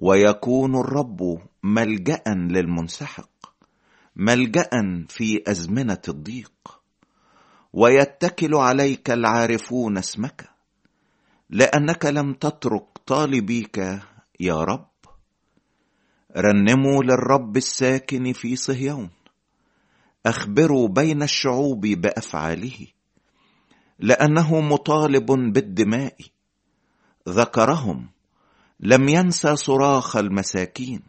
ويكون الرب ملجا للمنسحق ملجا في ازمنه الضيق ويتكل عليك العارفون اسمك لانك لم تترك طالبيك يا رب رنموا للرب الساكن في صهيون اخبروا بين الشعوب بافعاله لانه مطالب بالدماء ذكرهم لم ينسى صراخ المساكين